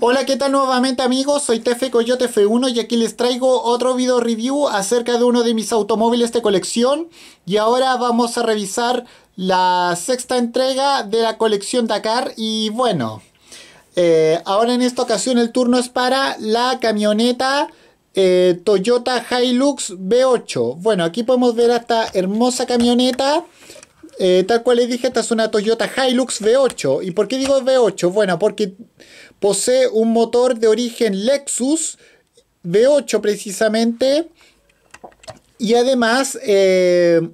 Hola, ¿qué tal nuevamente amigos? Soy Tefe Coyote F1 y aquí les traigo otro video review acerca de uno de mis automóviles de colección y ahora vamos a revisar la sexta entrega de la colección Dakar y bueno, eh, ahora en esta ocasión el turno es para la camioneta eh, Toyota Hilux V8. Bueno, aquí podemos ver esta hermosa camioneta. Eh, tal cual les dije, esta es una Toyota Hilux V8. ¿Y por qué digo V8? Bueno, porque Posee un motor de origen Lexus V8 precisamente. Y además, eh,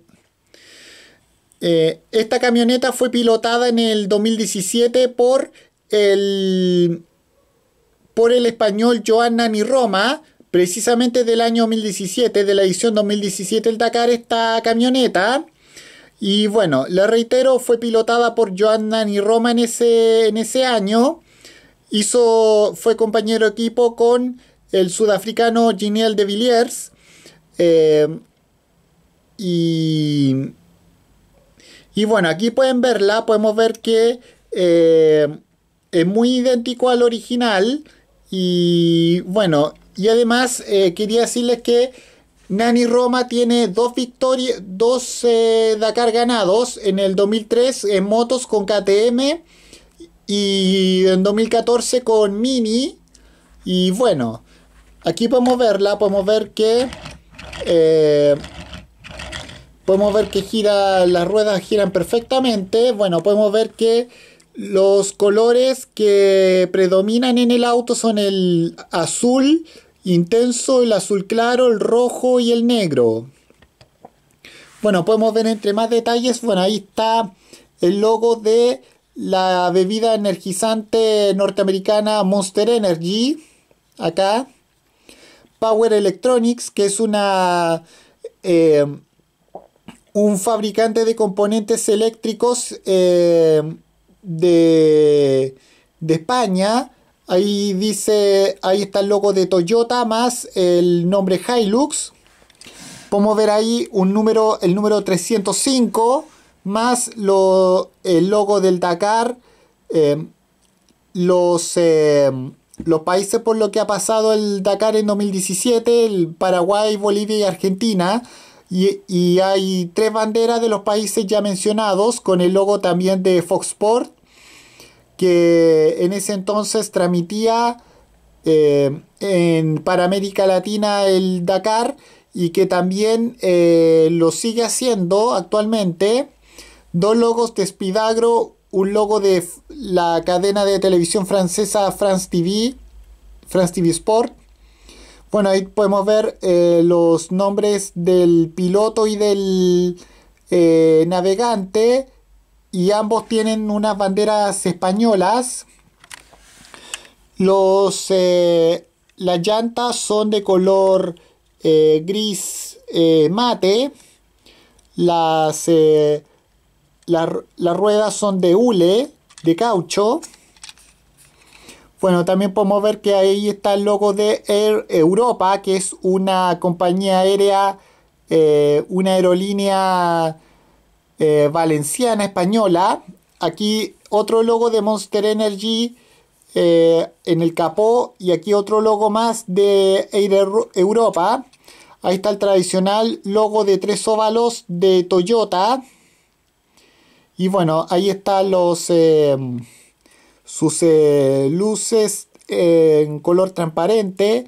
eh, esta camioneta fue pilotada en el 2017 por el, por el español Joan Nani Roma, precisamente del año 2017, de la edición 2017 el Dakar, esta camioneta. Y bueno, le reitero, fue pilotada por Joan Nani Roma en ese, en ese año. Hizo, fue compañero equipo con el sudafricano Giniel de Villiers. Eh, y, y, bueno, aquí pueden verla, podemos ver que eh, es muy idéntico al original. Y bueno, y además eh, quería decirles que Nani Roma tiene dos victorias, dos Dakar ganados en el 2003 en motos con KTM y en 2014 con Mini. Y bueno, aquí podemos verla, podemos ver que... Eh, podemos ver que gira, las ruedas giran perfectamente. Bueno, podemos ver que los colores que predominan en el auto son el azul intenso, el azul claro, el rojo y el negro. Bueno, podemos ver entre más detalles, bueno, ahí está el logo de la bebida energizante norteamericana Monster Energy, acá, Power Electronics, que es una... Eh, un fabricante de componentes eléctricos eh, de, de, España. Ahí dice, ahí está el logo de Toyota más el nombre Hilux. Podemos ver ahí un número, el número 305 más el logo del Dakar, eh, eh, los, países por lo que ha pasado el Dakar en 2017, Paraguay, Bolivia y Argentina. Y, hay tres banderas de los países ya mencionados, con el logo también de Fox Sport, que en ese entonces transmitía eh, en, para América Latina el Dakar y que también lo sigue haciendo actualmente dos logos de Spidagro, un logo de la cadena de televisión francesa France TV, France TV Sport. Bueno, ahí podemos ver eh, los nombres del piloto y del eh, navegante. Y ambos tienen unas banderas españolas. Los, eh, las llantas son de color gris mate. Las las ruedas son de hule, de caucho. Bueno, también podemos ver que ahí está el logo de Air Europa, que es una compañía aérea, eh, una aerolínea eh, valenciana, española. Aquí otro logo de Monster Energy eh, en el capó y aquí otro logo más de Air Europa. Ahí está el tradicional logo de tres óvalos de Toyota. Y bueno, ahí están los, eh, sus eh, luces eh, en color transparente.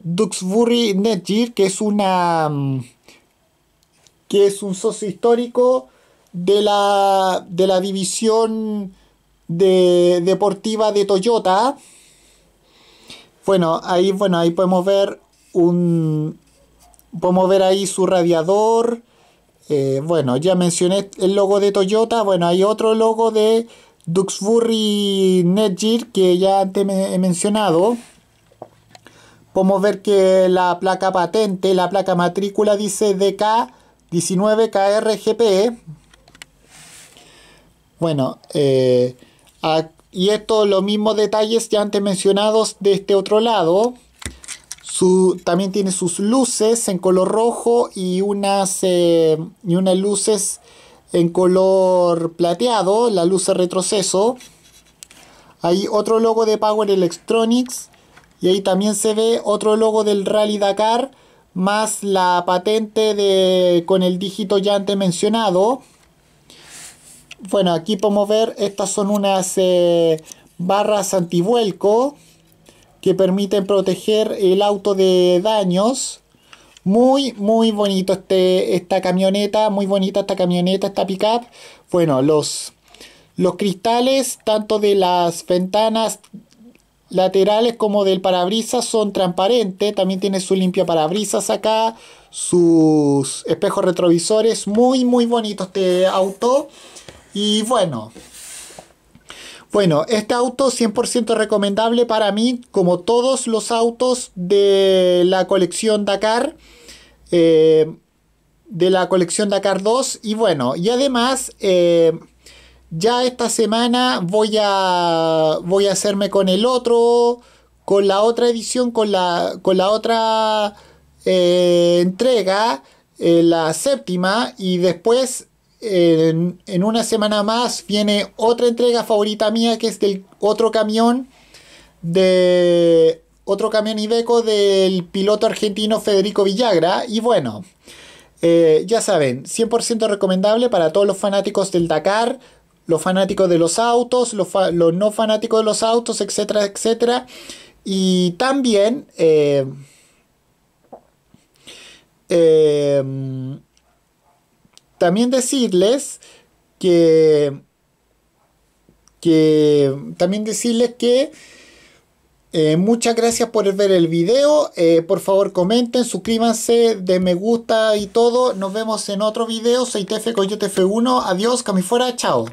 Duxbury Netgear, que es una mm, que es un socio histórico de la, de la división de, deportiva de Toyota. Bueno, ahí bueno, ahí podemos ver un podemos ver ahí su radiador, eh, bueno, ya mencioné el logo de Toyota. Bueno, hay otro logo de Duxbury Netgear que ya antes he mencionado. Podemos ver que la placa patente, la placa matrícula dice DK19KRGP. Bueno, eh, y esto los mismos detalles ya antes mencionados de este otro lado también tiene sus luces en color rojo y unas, eh, y unas luces en color plateado, la luz de retroceso. Hay otro logo de Power Electronics y ahí también se ve otro logo del Rally Dakar más la patente de, con el dígito ya antes mencionado. Bueno, aquí podemos ver, estas son unas barras eh, barras antivuelco que permiten proteger el auto de daños. Muy, muy bonito este, esta camioneta, muy bonita esta camioneta, esta pick-up. Bueno, los, los cristales, tanto de las ventanas laterales como del parabrisas, son transparentes. También tiene su limpia parabrisas acá, sus espejos retrovisores. Muy, muy bonito este auto. Y bueno, bueno, este auto 100% recomendable para mí, como todos los autos de la colección Dakar, eh, de la colección Dakar 2. Y bueno, y además, eh, ya esta semana voy a, voy a hacerme con el otro, con la otra edición, con la, con la otra eh, entrega, la séptima, y después en, una semana más viene otra entrega favorita mía que es del otro camión de otro camión Ibeco del piloto argentino Federico Villagra y bueno eh, ya saben 100% recomendable para todos los fanáticos del Dakar los fanáticos de los autos los, no fanáticos de los autos etcétera etcétera y también eh, eh también decirles que, que también decirles que eh, muchas gracias por ver el video. Eh, por favor comenten, suscríbanse, de me gusta y todo. Nos vemos en otro video. Soy TF con F1. Adiós, cami fuera, chao.